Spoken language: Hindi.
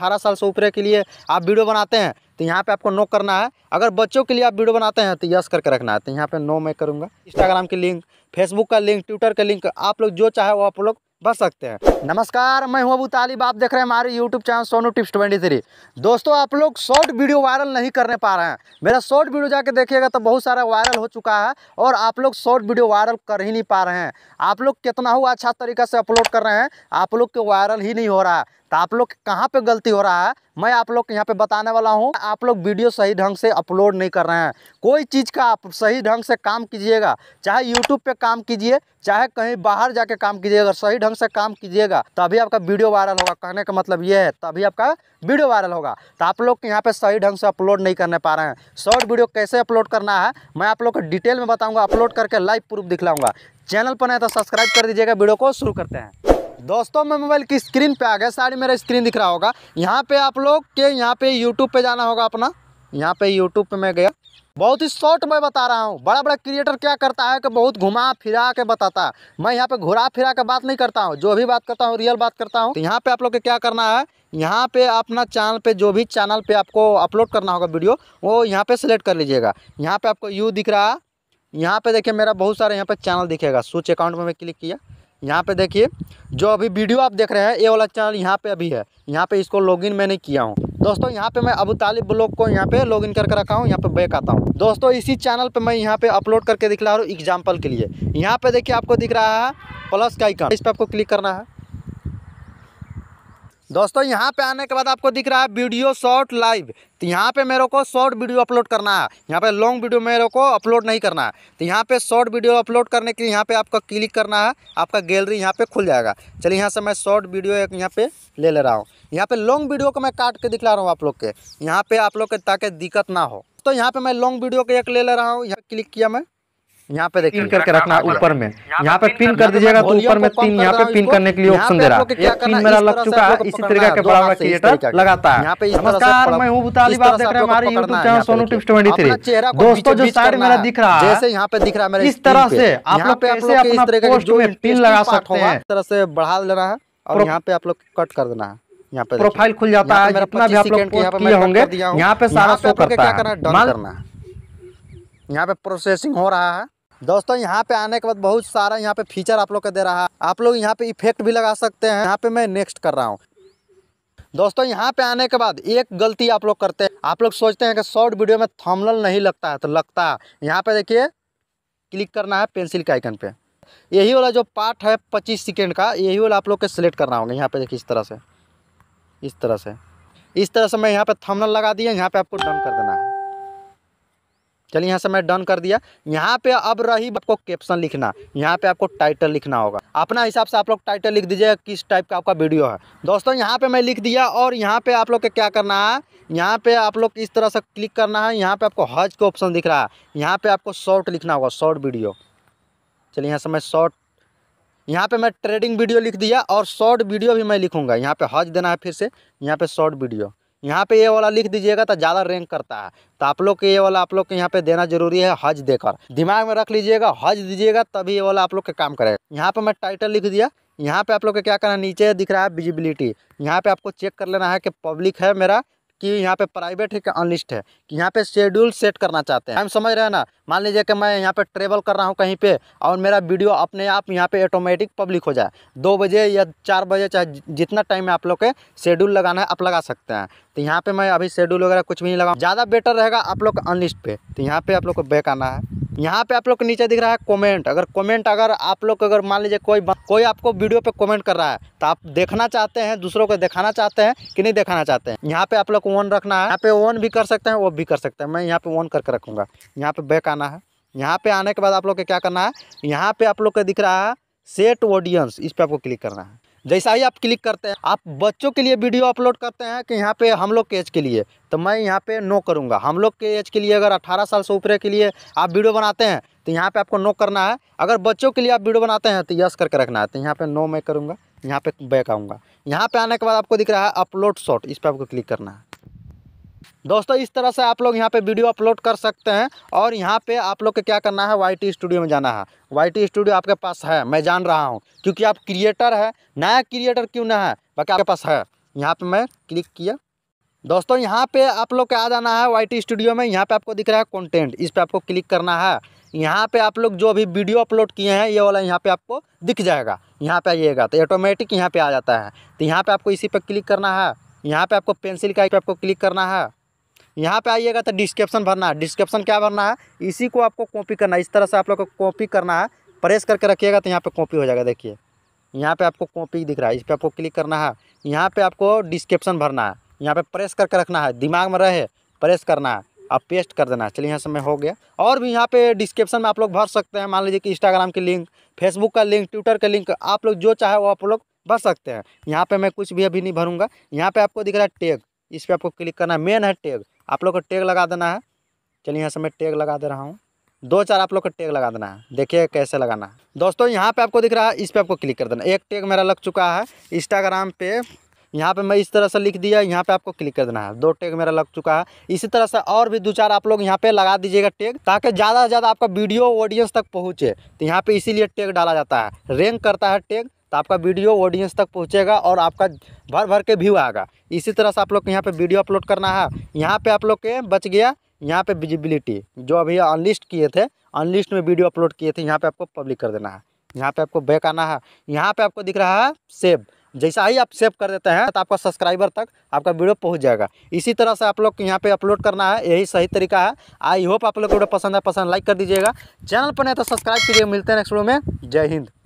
अठारह साल से ऊपर के लिए आप वीडियो बनाते हैं तो यहाँ पे आपको नो करना है अगर बच्चों के लिए आप वीडियो बनाते हैं तो यस करके रखना है तो यहाँ पे नो मैं करूँगा इंस्टाग्राम की लिंक फेसबुक का लिंक ट्विटर का लिंक आप लोग जो चाहे वो आप लोग बच सकते हैं नमस्कार मैं हूँ अबू तालिब आप देख रहे हैं हमारे YouTube channel Sonu tips three दोस्तों आप लोग शॉर्ट वीडियो वायरल नहीं करने पा रहे हैं मेरा शॉर्ट वीडियो जाके देखिएगा तो बहुत सारा वायरल हो चुका है और आप लोग शॉर्ट वीडियो वायरल कर ही नहीं पा रहे हैं आप लोग कितना हुआ अच्छा तरीका से अपलोड कर रहे हैं आप लोग के वायरल ही नहीं हो रहा है तो आप लोग कहाँ पे गलती हो रहा है मैं आप लोग यहाँ पे बताने वाला हूँ आप लोग वीडियो सही ढंग से अपलोड नहीं कर रहे हैं कोई चीज़ का आप सही ढंग से काम कीजिएगा चाहे यूट्यूब पे काम कीजिए चाहे कहीं बाहर जाके काम कीजिएगा अगर सही ढंग से काम कीजिएगा तभी आपका वीडियो वायरल होगा कहने का मतलब ये है तभी आपका वीडियो वायरल होगा तो आप लोग यहाँ पे सही ढंग से अपलोड नहीं करने पा रहे हैं शॉर्ट वीडियो कैसे अपलोड करना है मैं आप लोग को डिटेल में बताऊँगा अपलोड करके लाइव प्रूफ दिखलाऊंगा चैनल पर नहीं तो सब्सक्राइब कर दीजिएगा वीडियो को शुरू करते हैं दोस्तों मैं मोबाइल की स्क्रीन पे आ गया साइड मेरा स्क्रीन दिख रहा होगा यहाँ पे आप लोग के यहाँ पे यूट्यूब पे जाना होगा अपना यहाँ पे यूट्यूब पे मैं गया बहुत ही शॉर्ट मैं बता रहा हूँ बड़ा बड़ा क्रिएटर क्या करता है कि बहुत घुमा फिरा के बताता है मैं यहाँ पे घुरा फिरा के बात नहीं करता हूँ जो भी बात करता हूँ रियल बात करता हूँ तो यहाँ पे आप लोग के क्या करना है यहाँ पे अपना चैनल पे जो भी चैनल पे आपको अपलोड करना होगा वीडियो वो यहाँ पे सिलेक्ट कर लीजिएगा यहाँ पे आपको यू दिख रहा है यहाँ पे देखिए मेरा बहुत सारे यहाँ पे चैनल दिखेगा स्विच अकाउंट में मैं क्लिक किया यहाँ पे देखिए जो अभी वीडियो आप देख रहे हैं ये वाला चैनल यहाँ पे अभी है यहाँ पे इसको लॉगिन मैंने किया हूँ दोस्तों यहाँ पे मैं अबू तालिब ब्लॉग को यहाँ पे लॉगिन करके रखा हूँ यहाँ पे बैक आता हूँ दोस्तों इसी चैनल पे मैं यहाँ पे अपलोड करके दिखला रहा हूँ एग्जाम्पल के लिए यहाँ पे देखिए आपको दिख रहा है प्लस का आइकन इस पर आपको क्लिक करना है दोस्तों यहाँ पे आने के बाद आपको दिख रहा है वीडियो शॉर्ट लाइव तो यहाँ पे मेरे को शॉर्ट वीडियो अपलोड करना है यहाँ पे लॉन्ग वीडियो मेरे को अपलोड नहीं करना है तो यहाँ पे शॉर्ट वीडियो अपलोड करने के लिए यहाँ पे आपको क्लिक करना है आपका गैलरी यहाँ पे खुल जाएगा चलिए यहाँ से मैं शॉर्ट वीडियो एक यहाँ पे ले ले रहा हूँ यहाँ पे लॉन्ग वीडियो को मैं काट के दिखला रहा हूँ आप लोग के यहाँ पे आप लोग के ताकि दिक्कत ना हो तो यहाँ पे मैं लॉन्ग वीडियो को एक ले ले रहा हूँ यहाँ क्लिक किया मैं यहाँ पे देखिए करके रखना ऊपर में यहाँ पे पिन कर दीजिएगा तो ऊपर में तीन यहाँ पे पिन करने के लिए ऑप्शन दे रहा है पिन मेरा लग चुका है इसी तरीके के बड़ा क्रिएटर लगाता है नमस्कार मैं हूँ भूताली बात देख रहे हैं हमारे YouTube channel Sonu tips twenty three दोस्तों जो साइड मेरा दिख रहा है जैसे यहाँ पे दिख रहा है इस तरह से आप लोग कैसे अपना पोस्ट में पिन लगा सकते हैं इस तरह से बढ़ा लेना है और यहाँ पे आप लोग कट कर देना है यहाँ पे प्रोफाइल खुल जाता है जितना भी आप लोग किए होंगे यहाँ पे सारा शो करता है मान यहाँ पे प्रोसेसिंग हो रहा है दोस्तों यहाँ पे आने के बाद बहुत सारा यहाँ पे फीचर आप लोग का दे रहा है आप लोग यहाँ पे इफेक्ट भी लगा सकते हैं यहाँ पे मैं नेक्स्ट कर रहा हूँ दोस्तों यहाँ पे आने के बाद एक गलती आप लोग करते हैं आप लोग सोचते हैं कि शॉर्ट वीडियो में थमलल नहीं लगता है तो लगता है यहाँ पे देखिए क्लिक करना है पेंसिल के आइकन पे यही वाला जो पार्ट है पच्चीस सेकेंड का यही वाला आप लोग के सिलेक्ट करना होगा यहाँ पे देखिए इस तरह से इस तरह से इस तरह से मैं यहाँ पे थमलल लगा दिया यहाँ पे आपको डन कर देना है चलिए यहाँ से मैं डन कर दिया यहाँ पे अब रही आपको कैप्शन लिखना यहाँ पे आपको टाइटल लिखना होगा अपना हिसाब से आप लोग टाइटल लिख दीजिए किस टाइप का आपका वीडियो है दोस्तों यहाँ पे मैं लिख दिया और यहाँ पे आप लोग के क्या करना है यहाँ पे आप लोग इस तरह से क्लिक करना है यहाँ पे आपको हज का ऑप्शन दिख रहा है यहाँ पे आपको शॉर्ट लिखना होगा शॉर्ट वीडियो चलिए यहाँ से मैं शॉर्ट यहाँ पे मैं ट्रेडिंग वीडियो लिख दिया और शॉर्ट वीडियो भी मैं लिखूंगा यहाँ पे हज देना है फिर से यहाँ पे शॉर्ट वीडियो यहाँ पे ये वाला लिख दीजिएगा तो ज़्यादा रैंक करता है तो आप लोग के ये वाला आप लोग के यहाँ पे देना जरूरी है हज देकर दिमाग में रख लीजिएगा हज दीजिएगा तभी ये वाला आप लोग के काम करेगा यहाँ पे मैं टाइटल लिख दिया यहाँ पे आप लोग के क्या करना नीचे दिख रहा है विजिबिलिटी यहाँ पे आपको चेक कर लेना है कि पब्लिक है मेरा कि यहाँ पे प्राइवेट है कि अनलिस्ट है कि यहाँ पे शेड्यूल सेट करना चाहते हैं हम समझ रहे हैं ना मान लीजिए कि मैं यहाँ पे ट्रेवल कर रहा हूँ कहीं पे और मेरा वीडियो अपने आप यहाँ पे ऑटोमेटिक पब्लिक हो जाए दो बजे या चार बजे चाहे जितना टाइम है आप लोग के शेड्यूल लगाना है आप लगा सकते हैं तो यहाँ पर मैं अभी शेड्यूल वगैरह कुछ भी नहीं लगाऊँ ज़्यादा बेटर रहेगा आप लोग अनलिस्ट पर तो यहाँ पर आप लोग को बैक आना है यहाँ पे आप लोग के नीचे दिख रहा है कमेंट अगर कमेंट अगर आप लोग अगर मान लीजिए कोई कोई आपको वीडियो पे कमेंट कर रहा है तो आप देखना चाहते हैं दूसरों को दिखाना चाहते हैं कि नहीं दिखाना चाहते हैं यहाँ पे आप लोग को ऑन रखना है यहाँ पे ऑन भी कर सकते हैं वो भी कर सकते हैं मैं यहाँ पे ऑन करके रखूँगा यहाँ पे बैक आना है यहाँ पे आने के बाद आप लोग को क्या करना है यहाँ पे आप लोग का दिख रहा है सेट ऑडियंस इस पर आपको क्लिक करना है जैसा ही आप क्लिक करते हैं आप बच्चों के लिए वीडियो अपलोड करते हैं कि यहाँ पे हम लोग के एज के लिए तो मैं यहाँ पे नो करूँगा हम लोग के एज के लिए अगर 18 साल से ऊपर के लिए आप वीडियो बनाते हैं तो यहाँ पे आपको नो करना है अगर बच्चों के लिए आप वीडियो बनाते हैं तो यस करके रखना है तो यहाँ पर नो मैं करूँगा यहाँ पर बैक आऊँगा यहाँ पर आने के बाद आपको दिख रहा है अपलोड शॉट इस पर आपको क्लिक करना है दोस्तों इस तरह से आप लोग यहाँ पे वीडियो अपलोड कर सकते हैं और यहाँ पे आप लोग को क्या करना है वाई टी स्टूडियो में जाना है वाई टी स्टूडियो आपके पास है मैं जान रहा हूँ क्योंकि आप क्रिएटर है नया क्रिएटर क्यों ना है बाकी आपके पास है यहाँ पे मैं क्लिक किया दोस्तों यहाँ पे आप लोग आ जाना है वाई स्टूडियो में यहाँ पर आपको दिख रहा है कॉन्टेंट इस पर आपको क्लिक करना है यहाँ पर आप लोग जो अभी वीडियो अपलोड किए हैं ये वाला यहाँ पर आपको दिख जाएगा यहाँ पर आइएगा तो ऑटोमेटिक यहाँ पे आ जाता है तो यहाँ पर आपको इसी पर क्लिक करना है यहाँ पर आपको पेंसिल का आपको क्लिक करना है यहाँ पे आइएगा तो डिस्क्रिप्शन भरना है डिस्क्रिप्शन क्या भरना है इसी को आपको कॉपी करना है इस तरह से आप लोग को कॉपी करना है प्रेस करके रखिएगा तो यहाँ पे कॉपी हो जाएगा देखिए यहाँ पे आपको कॉपी दिख रहा है इस पर आपको क्लिक करना है यहाँ पे आपको डिस्क्रिप्शन भरना है यहाँ पे प्रेस करके रखना है दिमाग में रहे प्रेस करना है आप पेस्ट कर देना है चलिए यहाँ समय हो गया और भी यहाँ पे डिस्क्रिप्शन में आप लोग भर सकते हैं मान लीजिए कि इंस्टाग्राम की लिंक फेसबुक का लिंक ट्विटर का लिंक आप लोग जो चाहे वो आप लोग भर सकते हैं यहाँ पे मैं कुछ भी अभी नहीं भरूंगा यहाँ पे आपको दिख रहा है टैग इस पर आपको क्लिक करना है मेन है टैग आप लोग को टैग लगा देना है चलिए यहाँ से मैं टैग लगा दे रहा हूँ दो चार आप लोग का टैग लगा देना है देखिए कैसे लगाना है दोस्तों यहाँ पे आपको दिख रहा है इस पे आपको क्लिक कर देना एक टैग मेरा लग चुका है इंस्टाग्राम पे यहाँ पे मैं इस तरह से लिख दिया यहाँ पे आपको क्लिक कर देना है दो टैग मेरा लग चुका है इसी तरह से और भी दो चार आप लोग यहाँ पे लगा दीजिएगा टैग ताकि ज़्यादा से ज़्यादा आपका वीडियो ऑडियंस तक पहुँचे तो यहाँ पे इसीलिए टैग डाला जाता है रैंक करता है टैग तो आपका वीडियो ऑडियंस तक पहुँचेगा और आपका भर भर के व्यू आएगा इसी तरह से आप लोग यहाँ पर वीडियो अपलोड करना है यहाँ पर आप लोग के बच गया यहाँ पे विजिबिलिटी जो अभी अनलिस्ट किए थे अनलिस्ट में वीडियो अपलोड किए थे यहाँ पे आपको पब्लिक कर देना है यहाँ पे आपको बैक आना है यहाँ पे आपको दिख रहा है सेव जैसा ही आप सेव कर देते हैं तो आपका सब्सक्राइबर तक आपका वीडियो पहुंच जाएगा इसी तरह से आप लोग यहाँ पे अपलोड करना है यही सही तरीका है आई होप आप लोग वीडियो पसंद है पसंद लाइक कर दीजिएगा चैनल पर नहीं तो सब्सक्राइब कीजिए मिलते हैं नेक्स्ट वीडियो में जय हिंद